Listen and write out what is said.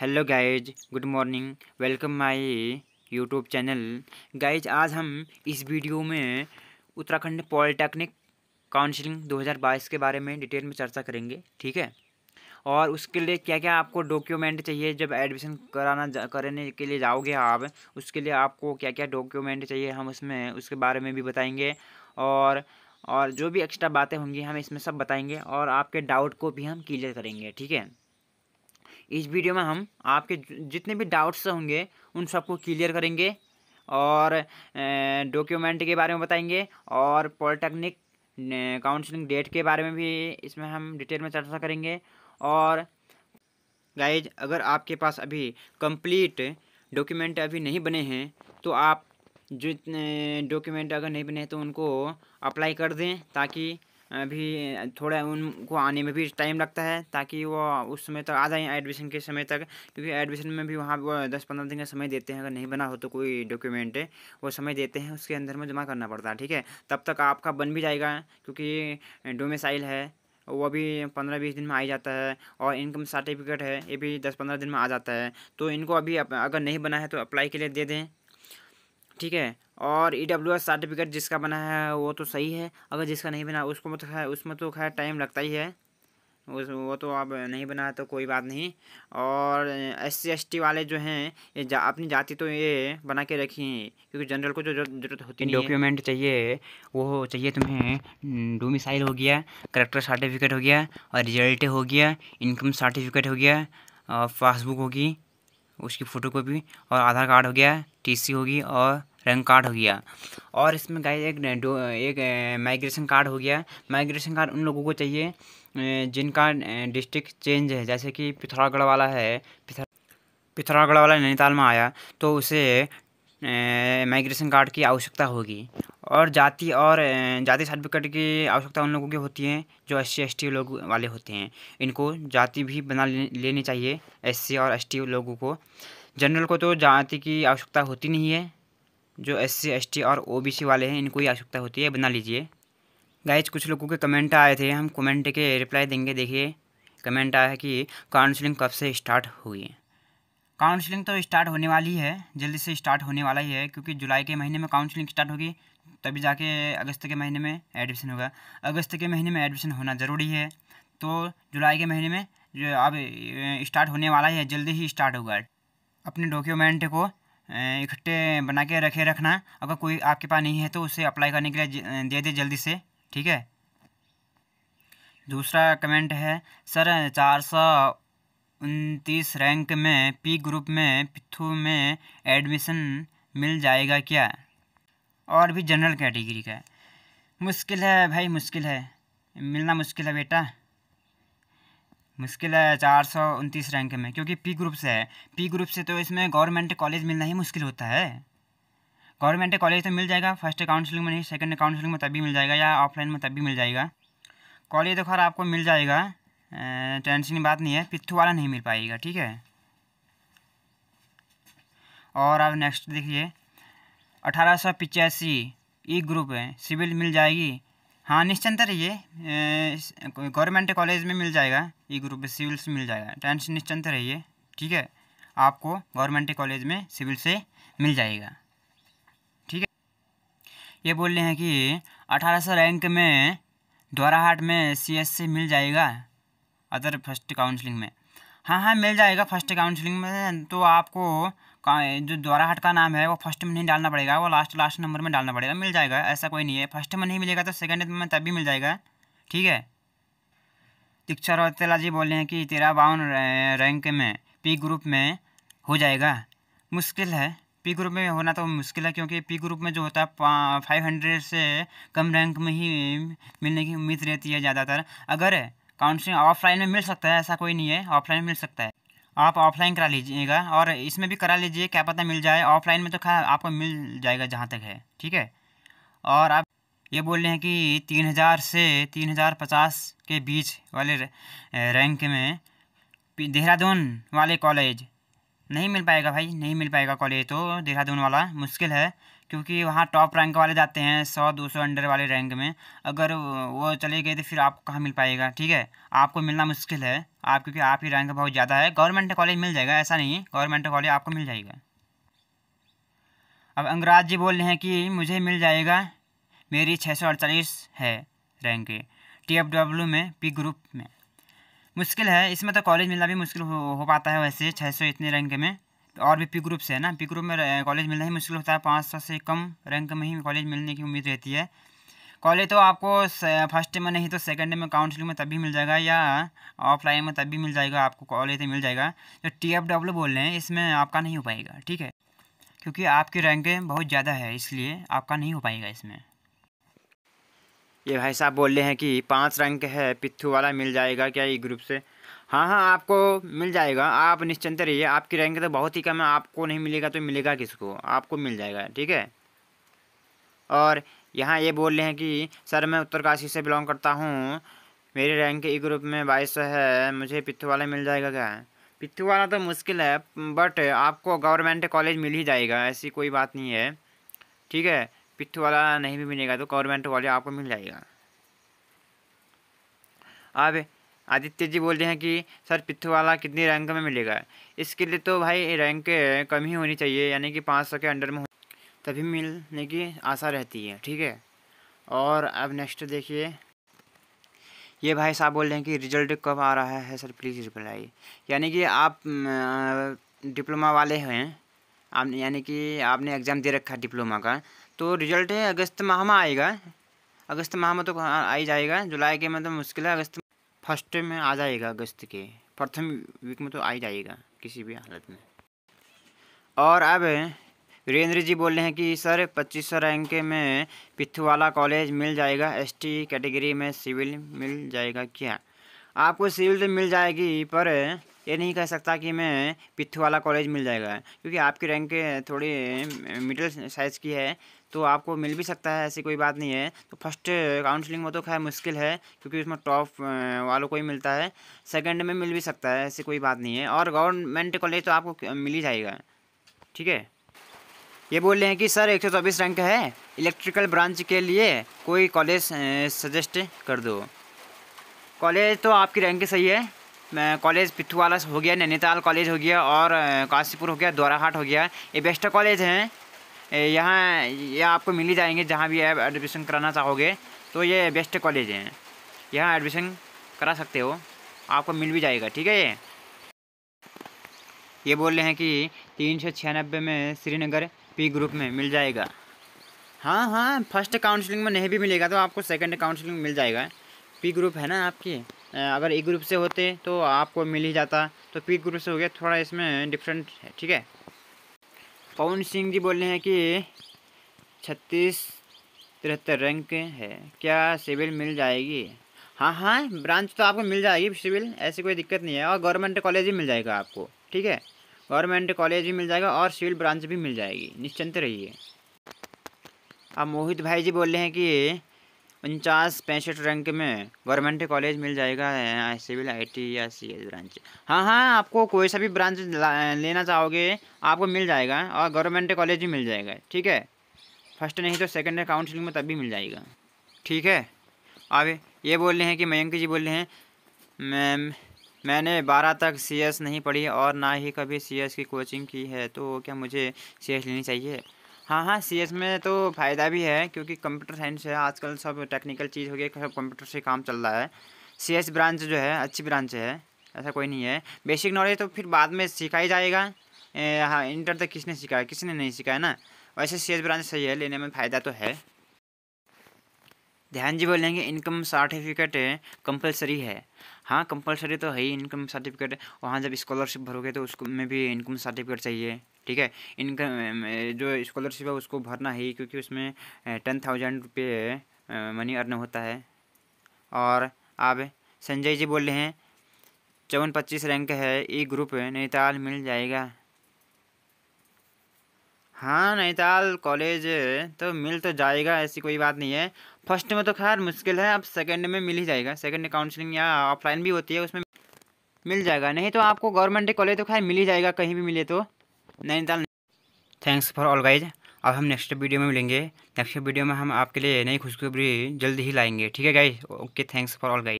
hello guys good morning welcome my YouTube channel guys आज हम इस वीडियो में उत्तराखंड पॉलिटेक्निक काउंसिलिंग 2022 के बारे में डिटेल में चर्चा करेंगे ठीक है और उसके लिए क्या क्या आपको डॉक्यूमेंट चाहिए जब एडमिशन कराना करने के लिए जाओगे आप उसके लिए आपको क्या क्या डॉक्यूमेंट चाहिए हम उसमें उसके बारे में भी बताएंगे और और जो भी एक्स्ट्रा बातें होंगी हम इसमें सब बताएंगे और आपके डाउट को भी हम क्लियर करेंगे ठीक है इस वीडियो में हम आपके जितने भी डाउट्स होंगे उन सबको क्लियर करेंगे और डॉक्यूमेंट के बारे में बताएंगे और पॉलिटेक्निक काउंसलिंग डेट के बारे में भी इसमें हम डिटेल में चर्चा करेंगे और गाइज अगर आपके पास अभी कंप्लीट डॉक्यूमेंट अभी नहीं बने हैं तो आप जितने डॉक्यूमेंट अगर नहीं बने हैं तो उनको अप्लाई कर दें ताकि भी थोड़ा उनको आने में भी टाइम लगता है ताकि वो उस समय तक आ जाएँ एडमिशन के समय तक क्योंकि एडमिशन में भी वहाँ वो दस पंद्रह दिन का समय देते हैं अगर नहीं बना हो तो कोई डॉक्यूमेंट वो समय देते हैं उसके अंदर में जमा करना पड़ता है ठीक है तब तक आपका बन भी जाएगा क्योंकि डोमेसाइल है वो भी पंद्रह बीस दिन में आ ही जाता है और इनकम सर्टिफिकेट है ये भी दस पंद्रह दिन में आ जाता है तो इनको अभी अगर नहीं बना है तो अप्लाई के लिए दे दें ठीक है और ई डब्ल्यू एस सर्टिफिकेट जिसका बना है वो तो सही है अगर जिसका नहीं बना उसको तो खैर उसमें तो खैर टाइम लगता ही है उस वो तो आप नहीं बना तो कोई बात नहीं और एस सी एस टी वाले जो हैं ये जा, अपनी जाति तो ये बना के रखी हैं क्योंकि जनरल को जो जरूरत होती है डॉक्यूमेंट चाहिए वो चाहिए तुम्हें डोमिसाइल हम्म, हो गया करेक्टर सर्टिफिकेट हो गया और रिजल्ट हो गया इनकम सर्टिफिकेट हो गया और पासबुक होगी उसकी फ़ोटो कॉपी और आधार कार्ड हो गया टीसी होगी और रैंक कार्ड हो गया और इसमें गाइस एक एक माइग्रेशन कार्ड हो गया माइग्रेशन कार्ड उन लोगों को चाहिए जिनका डिस्ट्रिक्ट चेंज है जैसे कि पिथौरागढ़ वाला है पिथौरागढ़ वाला नैनीताल में आया तो उसे माइग्रेशन कार्ड की आवश्यकता होगी और जाति और जाति सर्टिफिकेट की आवश्यकता उन लोगों की होती है जो एस सी एस टी लोग वाले होते हैं इनको जाति भी बना लेनी चाहिए एस सी और एस टी लोगों को जनरल को तो जाति की आवश्यकता होती नहीं है जो एस सी एस टी और ओ बी सी वाले हैं इनको ही आवश्यकता होती है बना लीजिए गाइज कुछ लोगों के कमेंट आए थे हम कमेंट के रिप्लाई देंगे देखिए कमेंट आया कि काउंसलिंग कब से स्टार्ट हुई है काउंसलिंग तो स्टार्ट होने वाली है जल्दी से स्टार्ट होने वाला ही है क्योंकि जुलाई के महीने में काउंसलिंग स्टार्ट होगी तभी जाके अगस्त के महीने में एडमिशन होगा अगस्त के महीने में एडमिशन होना ज़रूरी है तो जुलाई के महीने में जो अब स्टार्ट होने वाला है जल्दी ही स्टार्ट होगा अपने डॉक्यूमेंट को इकट्ठे बना के रखे रखना अगर कोई आपके पास नहीं है तो उसे अप्लाई करने के लिए दे दे जल्दी से ठीक है दूसरा कमेंट है सर चार सौ उनतीस रैंक में पी ग्रुप में पिथू में एडमिशन मिल जाएगा क्या और भी जनरल कैटेगरी का मुश्किल है भाई मुश्किल है मिलना मुश्किल है बेटा मुश्किल है चार सौ उनतीस रैंक में क्योंकि पी ग्रुप से है पी ग्रुप से तो इसमें गवर्नमेंट कॉलेज मिलना ही मुश्किल होता है गवर्नमेंट कॉलेज तो मिल जाएगा फर्स्ट काउंसलिंग में नहीं सेकंड काउंसलिंग में तभी मिल जाएगा या ऑफलाइन में तभी मिल जाएगा कॉलेज तो खैर आपको मिल जाएगा टेंशन की बात नहीं है पिट्ठू वाला नहीं मिल पाएगा ठीक है और आप नेक्स्ट देखिए अठारह सौ पिचासी ई ग्रुप है सिविल मिल जाएगी हाँ निश्चिंत रहिए गवर्नमेंट कॉलेज में मिल जाएगा ई ग्रुप में सिविल से मिल जाएगा टेंशन निश्चिंत रहिए ठीक है आपको गवर्नमेंट कॉलेज में सिविल से मिल जाएगा ठीक है ये बोल रहे हैं कि अठारह सौ रैंक में द्वाराहाट में सी एस सी मिल जाएगा अदर फर्स्ट काउंसलिंग में हाँ हाँ मिल जाएगा फर्स्ट काउंसलिंग में तो आपको जो द्वाराहाट का नाम है वो फर्स्ट में नहीं डालना पड़ेगा वो लास्ट लास्ट नंबर में डालना पड़ेगा मिल जाएगा ऐसा कोई नहीं है फर्स्ट में नहीं मिलेगा तो सेकंड में तब भी मिल जाएगा ठीक है दीक्षा रोहतला जी बोले हैं कि तेरा बावन रैंक में पी ग्रुप में हो जाएगा मुश्किल है पी ग्रुप में होना तो मुश्किल है क्योंकि पी ग्रुप में जो होता है फाइव हंड्रेड से कम रैंक में ही मिलने की उम्मीद रहती है ज़्यादातर अगर काउंसलिंग ऑफलाइन में मिल सकता है ऐसा कोई नहीं है ऑफलाइन मिल सकता है आप ऑफलाइन करा लीजिएगा और इसमें भी करा लीजिए क्या पता मिल जाए ऑफलाइन में तो खा आपको मिल जाएगा जहाँ तक है ठीक है और आप ये बोल रहे हैं कि तीन हज़ार से तीन हज़ार पचास के बीच वाले रैंक में देहरादून वाले कॉलेज नहीं मिल पाएगा भाई नहीं मिल पाएगा कॉलेज तो देहरादून वाला मुश्किल है क्योंकि वहाँ टॉप रैंक वाले जाते हैं सौ दो सौ अंडर वाले रैंक में अगर वो चले गए तो फिर आपको कहाँ मिल पाएगा ठीक है आपको मिलना मुश्किल है आप क्योंकि आप ही रैंक बहुत ज़्यादा है गवर्नमेंट कॉलेज मिल जाएगा ऐसा नहीं गवर्नमेंट कॉलेज आपको मिल जाएगा अब अंगराज जी बोल रहे हैं कि मुझे मिल जाएगा मेरी छः सौ अड़तालीस है रैंक टी एफ डब्ल्यू में पी ग्रुप में मुश्किल है इसमें तो कॉलेज मिलना भी मुश्किल हो, हो पाता है वैसे छः सौ इतने रैंक में और भी पी से है ना पी ग्रुप में कॉलेज मिलना ही मुश्किल होता है पाँच सौ से कम रैंक में ही कॉलेज मिलने की उम्मीद रहती है कॉलेज तो आपको फर्स्ट में नहीं तो सेकंड में काउंसलिंग में तभी मिल जाएगा या ऑफलाइन में तब भी मिल जाएगा आपको कॉलेज तो मिल जाएगा जो टी एफ डब्ल्यू बोल रहे हैं इसमें आपका नहीं हो पाएगा ठीक है क्योंकि आपकी रैंकें बहुत ज़्यादा है इसलिए आपका नहीं हो पाएगा इसमें ये भाई साहब बोल रहे हैं कि पाँच रैंक है पिथू वाला मिल जाएगा क्या ई ग्रुप से हाँ हाँ आपको मिल जाएगा आप निश्चिंत रहिए आपकी रैंक तो बहुत ही कम है आपको नहीं मिलेगा तो मिलेगा किसको आपको मिल जाएगा ठीक है और यहाँ ये बोल रहे हैं कि सर मैं उत्तरकाशी से बिलोंग करता हूँ मेरे रैंक ई ग्रुप में बाईस है मुझे पिथू वाला मिल जाएगा क्या पिथू वाला तो मुश्किल है बट आपको गवर्नमेंट कॉलेज मिल ही जाएगा ऐसी कोई बात नहीं है ठीक है पिट्ठू वाला नहीं भी मिलेगा तो गवर्नमेंट कॉलेज आपको मिल जाएगा अब आदित्य जी बोल रहे हैं कि सर पिथु वाला कितनी रैंक में मिलेगा इसके लिए तो भाई रैंक कम ही होनी चाहिए यानी कि पाँच सौ के अंडर में तभी मिलने की आशा रहती है ठीक है और अब नेक्स्ट देखिए ये भाई साहब बोल रहे हैं कि रिजल्ट कब आ रहा है सर प्लीज़ रिप्लाई यानी कि आप डिप्लोमा वाले हैं आप यानी कि आपने एग्ज़ाम दे रखा है डिप्लोमा का तो रिजल्ट अगस्त माह में आएगा अगस्त माह में तो आ ही जाएगा जुलाई के मतलब तो मुश्किल है अगस्त फर्स्ट में आ जाएगा अगस्त के प्रथम वीक में तो आ ही जाएगा किसी भी हालत में और अब वीरेंद्र जी बोल रहे हैं कि सर पच्चीस सौ रैंक में पिथुवाला कॉलेज मिल जाएगा एसटी कैटेगरी में सिविल मिल जाएगा क्या आपको सिविल तो मिल जाएगी पर ये नहीं कह सकता कि मैं पिथुवाला कॉलेज मिल जाएगा क्योंकि आपकी रैंक थोड़ी मिडिल साइज़ की है तो आपको मिल भी सकता है ऐसी कोई बात नहीं है तो फर्स्ट काउंसलिंग uh, में तो खैर मुश्किल है क्योंकि उसमें टॉप uh, वालों को ही मिलता है सेकंड में मिल भी सकता है ऐसी कोई बात नहीं है और गवर्नमेंट कॉलेज तो आपको मिल ही जाएगा ठीक है ये बोल रहे हैं कि सर एक सौ चौबीस रैंक है इलेक्ट्रिकल ब्रांच के लिए कोई कॉलेज सजेस्ट uh, कर दो कॉलेज तो आपकी रैंक सही है कॉलेज पिथुवाला हो गया नैनीताल कॉलेज हो गया और काशीपुर हो गया द्वाराहाट हो गया ये बेस्ट कॉलेज हैं यहाँ ये आपको मिल ही जाएंगे जहाँ भी आप एडमिशन कराना चाहोगे तो ये बेस्ट कॉलेज हैं यहाँ एडमिशन करा सकते हो आपको मिल भी जाएगा ठीक है ये ये बोल रहे हैं कि तीन सौ छियानबे में श्रीनगर पी ग्रुप में मिल जाएगा हाँ हाँ फर्स्ट काउंसलिंग में नहीं भी मिलेगा तो आपको सेकंड काउंसलिंग में मिल जाएगा पी ग्रुप है ना आपकी अगर ई ग्रुप से होते तो आपको मिल ही जाता तो पी ग्रुप से हो गया थोड़ा इसमें डिफरेंट है ठीक है पवन सिंह जी बोल रहे हैं कि छत्तीस तिहत्तर रैंक है क्या सिविल मिल जाएगी हाँ हाँ ब्रांच तो आपको मिल जाएगी सिविल ऐसी कोई दिक्कत नहीं है और गवर्नमेंट कॉलेज ही मिल जाएगा आपको ठीक है गवर्नमेंट कॉलेज भी मिल जाएगा और सिविल ब्रांच भी मिल जाएगी निश्चिंत रहिए अब मोहित भाई जी बोल रहे हैं कि उनचास पैंसठ रैंक में गवर्नमेंट कॉलेज मिल जाएगा सिविल आई टी या सी एस ब्रांच हाँ हाँ आपको कोई सा भी ब्रांच लेना चाहोगे आपको मिल जाएगा और गवर्नमेंट कॉलेज भी मिल जाएगा ठीक है फर्स्ट नहीं तो सेकेंड काउंसिलिंग में तब भी मिल जाएगा ठीक है अब ये बोल रहे हैं कि मयंक जी बोल रहे हैं मैम मैंने बारह तक सी एस नहीं पढ़ी और ना ही कभी सी एस की कोचिंग की है तो क्या मुझे सी एस लेनी चाहिए हाँ हाँ सी एस में तो फ़ायदा भी है क्योंकि कंप्यूटर साइंस है आजकल सब टेक्निकल चीज़ हो गई सब कंप्यूटर से काम चल रहा है सी एस ब्रांच जो है अच्छी ब्रांच है ऐसा कोई नहीं है बेसिक नॉलेज तो फिर बाद में सीखा ही जाएगा हाँ इंटर तक किसने सिखाया किसी ने नहीं सिखाया ना वैसे सी एस ब्रांच सही है लेने में फ़ायदा तो है ध्यान जी बोलेंगे इनकम सर्टिफिकेट कंपलसरी है हाँ कंपलसरी तो है ही इनकम सर्टिफिकेट वहाँ जब स्कॉलरशिप भरोगे तो उसको में भी इनकम सर्टिफिकेट चाहिए ठीक है इनका जो स्कॉलरशिप है उसको भरना ही क्योंकि उसमें टेन थाउजेंड रुपये मनी अर्न होता है और आप संजय जी बोल रहे हैं चौवन पच्चीस रैंक है ई ग्रुप नैनीताल मिल जाएगा हाँ नैनीताल कॉलेज तो मिल तो जाएगा ऐसी कोई बात नहीं है फर्स्ट में तो खैर मुश्किल है अब सेकंड में मिल ही जाएगा सेकंड काउंसलिंग या ऑफलाइन भी होती है उसमें मिल जाएगा नहीं तो आपको गवर्नमेंट कॉलेज तो खैर मिल ही जाएगा कहीं भी मिले तो Nainital thanks for all guys अब हम नेक्स्ट वीडियो में मिलेंगे नेक्स्ट वीडियो में हम आपके लिए नई खुशखबरी जल्द ही लाएंगे ठीक है guys okay thanks for all guys